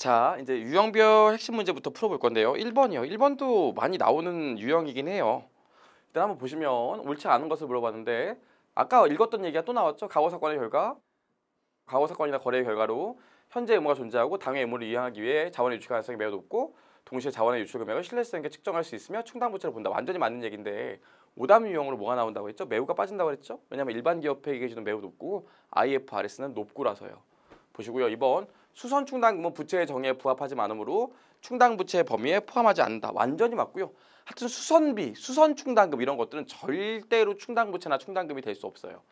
자, 이제 유형별 핵심 문제부터 풀어볼 건데요. 1번이요. 1번도 많이 나오는 유형이긴 해요. 일단 한번 보시면 옳지 않은 것을 물어봤는데 아까 읽었던 얘기가 또 나왔죠. 과거사건의 결과, 과거사건이나 거래의 결과로 현재 의무가 존재하고 당의 의무를 이행하기 위해 자원의 유출 가능성이 매우 높고 동시에 자원의 유출 금액을 신뢰성 있게 측정할 수 있으며 충당부채를 본다. 완전히 맞는 얘기인데 오답 유형으로 뭐가 나온다고 했죠? 매우가 빠진다고 했죠? 왜냐하면 일반 기업 회계 기준은 매우 높고 IFRS는 높고라서요. 보시고요. 이번 수선 충당 금은 뭐 부채의 정의에 부합하지 않으므로 충당 부채의 범위에 포함하지 않는다. 완전히 맞고요. 하여튼 수선비, 수선 충당금 이런 것들은 절대로 충당 부채나 충당금이 될 수 없어요.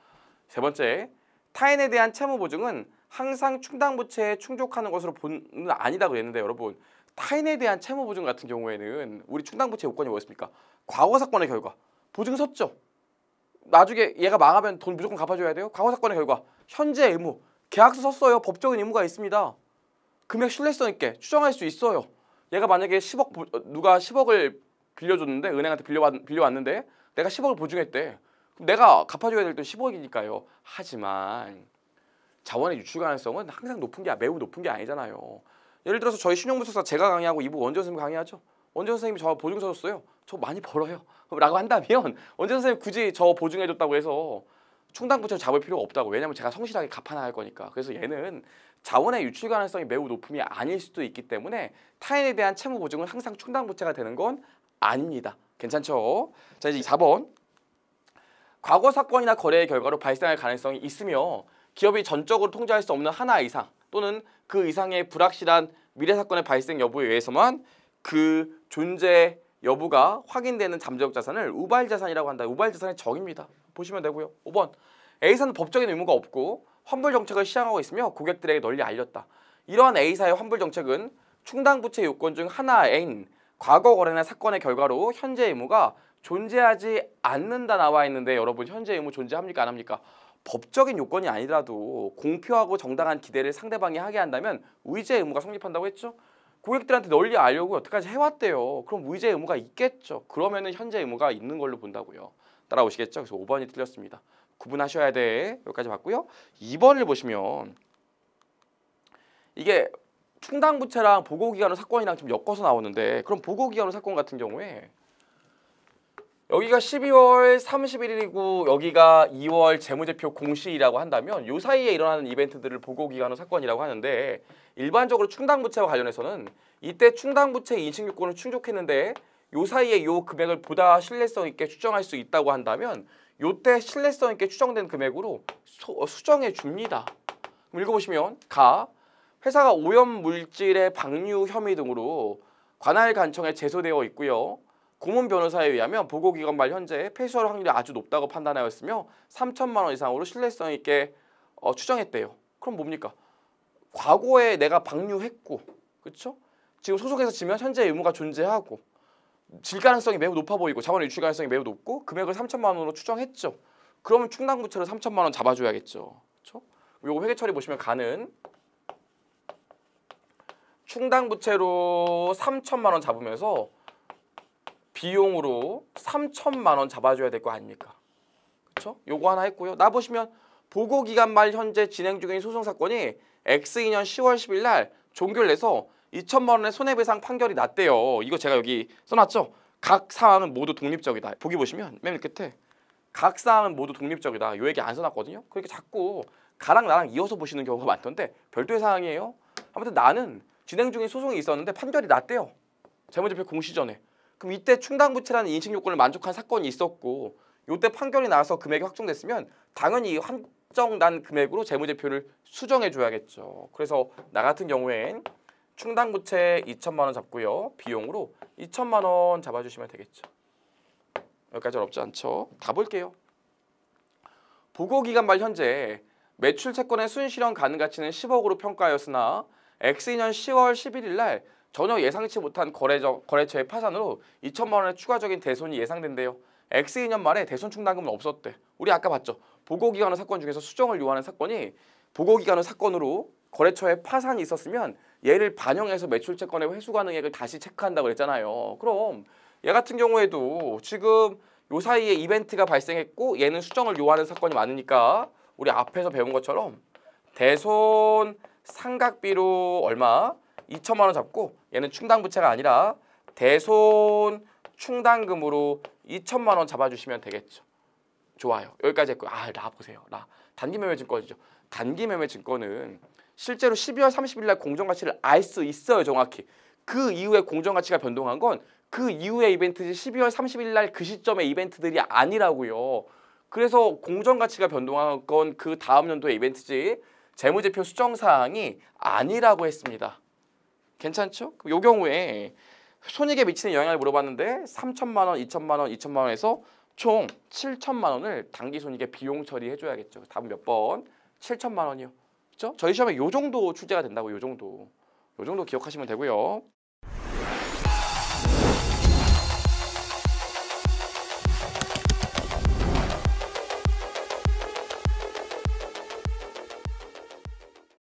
세 번째, 타인에 대한 채무 보증은 항상 충당 부채에 충족하는 것으로 본는 아니다그랬는데 여러분 타인에 대한 채무 보증 같은 경우에는 우리 충당 부채 요건이 뭐였습니까? 과거 사건의 결과 보증 섰죠. 나중에 얘가 망하면 돈 무조건 갚아줘야 돼요. 과거 사건의 결과 현재 의무 계약서 썼어요. 법적인 의무가 있습니다. 금액 신뢰성 있게 추정할 수 있어요. 얘가 만약에 10억 어, 누가 10억을 빌려줬는데 은행한테 빌려왔, 는데 내가 10억을 보증했대. 그럼 내가 갚아줘야 될 돈 10억이니까요. 하지만 자원의 유출 가능성은 항상 높은 게 매우 높은 게 아니잖아요. 예를 들어서 저희 신용부서사 제가 강의하고 이부 원전 선생님 강의하죠. 원전 선생님이 저 보증서 줬어요. 저 많이 벌어요. 라고 한다면 원전 선생님 굳이 저 보증해줬다고 해서 충당부채를 잡을 필요가 없다고. 왜냐면 제가 성실하게 갚아나갈 거니까. 그래서 얘는 자원의 유출 가능성이 매우 높음이 아닐 수도 있기 때문에 타인에 대한 채무 보증은 항상 충당부채가 되는 건 아닙니다. 괜찮죠? 자 이제 4번 과거 사건이나 거래의 결과로 발생할 가능성이 있으며 기업이 전적으로 통제할 수 없는 하나 이상 또는 그 이상의 불확실한 미래 사건의 발생 여부에 의해서만 그 존재 여부가 확인되는 잠재적 자산을 우발 자산이라고 한다. 우발 자산의 적입니다. 보시면 되고요. 5번 A사는 법적인 의무가 없고 환불 정책을 시행하고 있으며 고객들에게 널리 알렸다. 이러한 A사의 환불 정책은 충당 부채 요건 중 하나인 과거 거래나 사건의 결과로 현재 의무가 존재하지 않는다 나와 있는데 여러분 현재 의무 존재합니까 안 합니까? 법적인 요건이 아니라도 공표하고 정당한 기대를 상대방이 하게 한다면 의제 의무가 성립한다고 했죠. 고객들한테 널리 알려고 여태까지 해왔대요. 그럼 의제 의무가 있겠죠. 그러면은 현재 의무가 있는 걸로 본다고요. 따라오시겠죠? 그래서 5번이 틀렸습니다. 구분하셔야 돼. 여기까지 봤고요. 2번을 보시면 이게 충당부채랑 보고기간으로 사건이랑 좀 엮어서 나오는데 그럼 보고기간으로 사건 같은 경우에 여기가 12월 31일이고 여기가 2월 재무제표 공시라고 한다면 요 사이에 일어나는 이벤트들을 보고 기간의 사건이라고 하는데 일반적으로 충당부채와 관련해서는 이때 충당부채 인식요건을 충족했는데 요 사이에 요 금액을 보다 신뢰성 있게 추정할 수 있다고 한다면 요때 신뢰성 있게 추정된 금액으로 소, 어, 수정해 줍니다. 그럼 읽어보시면 가 회사가 오염물질의 방류 혐의 등으로 관할 간청에 제소되어 있고요. 고문 변호사에 의하면 보고기관 말 현재 패소할 확률이 아주 높다고 판단하였으며 3천만 원 이상으로 신뢰성 있게 어, 추정했대요. 그럼 뭡니까? 과거에 내가 방류했고 그렇죠? 지금 소속해서 지면 현재 의무가 존재하고 질 가능성이 매우 높아 보이고 자원 유출 가능성이 매우 높고 금액을 3천만 원으로 추정했죠. 그러면 충당부채로 3천만 원 잡아줘야겠죠. 그렇죠? 요거 회계 처리 보시면 가는 충당부채로 3천만 원 잡으면서 비용으로 3천만 원 잡아줘야 될 거 아닙니까? 그렇죠? 요거 하나 했고요. 나 보시면 보고 기간 말 현재 진행 중인 소송 사건이 X2년 10월 10일 날 종결 내서 2천만 원의 손해배상 판결이 났대요. 이거 제가 여기 써놨죠? 각 사항은 모두 독립적이다. 보기 보시면 맨 끝에 각 사항은 모두 독립적이다. 요 얘기 안 써놨거든요. 그렇게 자꾸 가랑 나랑 이어서 보시는 경우가 많던데 별도의 사항이에요. 아무튼 나는 진행 중인 소송이 있었는데 판결이 났대요. 재무제표 공시 전에. 그럼 이때 충당부채라는 인식 요건을 만족한 사건이 있었고 요때 판결이 나와서 금액이 확정됐으면 당연히 이 한정난 금액으로 재무제표를 수정해 줘야겠죠. 그래서 나 같은 경우엔 충당부채 2천만 원 잡고요. 비용으로 2천만 원 잡아주시면 되겠죠. 여기까지 는없지 않죠? 다 볼게요. 보고기간 말 현재 매출 채권의 순실현 가능 가치는 10억으로 평가하였으나 X년 10월 11일 날 전혀 예상치 못한 거래저, 거래처의 파산으로 2천만 원의 추가적인 대손이 예상된대요. X2년 말에 대손 충당금은 없었대. 우리 아까 봤죠. 보고기관의 사건 중에서 수정을 요하는 사건이 보고기관의 사건으로 거래처에 파산이 있었으면 얘를 반영해서 매출채권의 회수 가능액을 다시 체크한다고 그랬잖아요. 그럼 얘 같은 경우에도 지금 요 사이에 이벤트가 발생했고 얘는 수정을 요하는 사건이 많으니까 우리 앞에서 배운 것처럼 대손 상각비로 얼마 2천만 원 잡고 얘는 충당부채가 아니라 대손 충당금으로 2천만 원 잡아주시면 되겠죠. 좋아요. 여기까지 했고요. 아, 나 보세요. 나 단기 매매 증권이죠. 단기 매매 증권은 실제로 12월 30일 날 공정가치를 알 수 있어요. 정확히. 그 이후에 공정가치가 변동한 건 그 이후의 이벤트지 12월 30일 날 그 시점의 이벤트들이 아니라고요. 그래서 공정가치가 변동한 건 그 다음 연도의 이벤트지 재무제표 수정사항이 아니라고 했습니다. 괜찮죠? 요 경우에 손익에 미치는 영향을 물어봤는데 3천만 원, 2천만 원, 2천만 원에서 총 7천만 원을 단기 손익에 비용 처리해 줘야겠죠. 답은 몇 번? 7천만 원이요. 그렇죠? 저희 시험에 요 정도 출제가 된다고 요 정도. 요 정도 기억하시면 되고요.